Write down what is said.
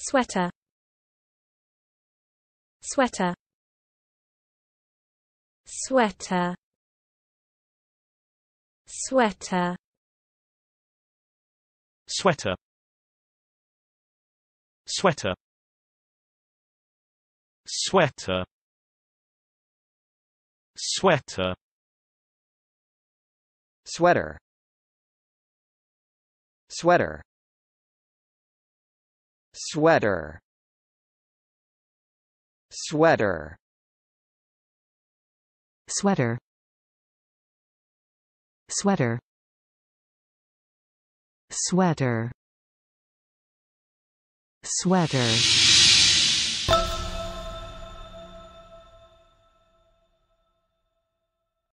sweater sweater sweater sweater sweater sweater sweater sweater sweater sweater Sweater Sweater Sweater Sweater Sweater Sweater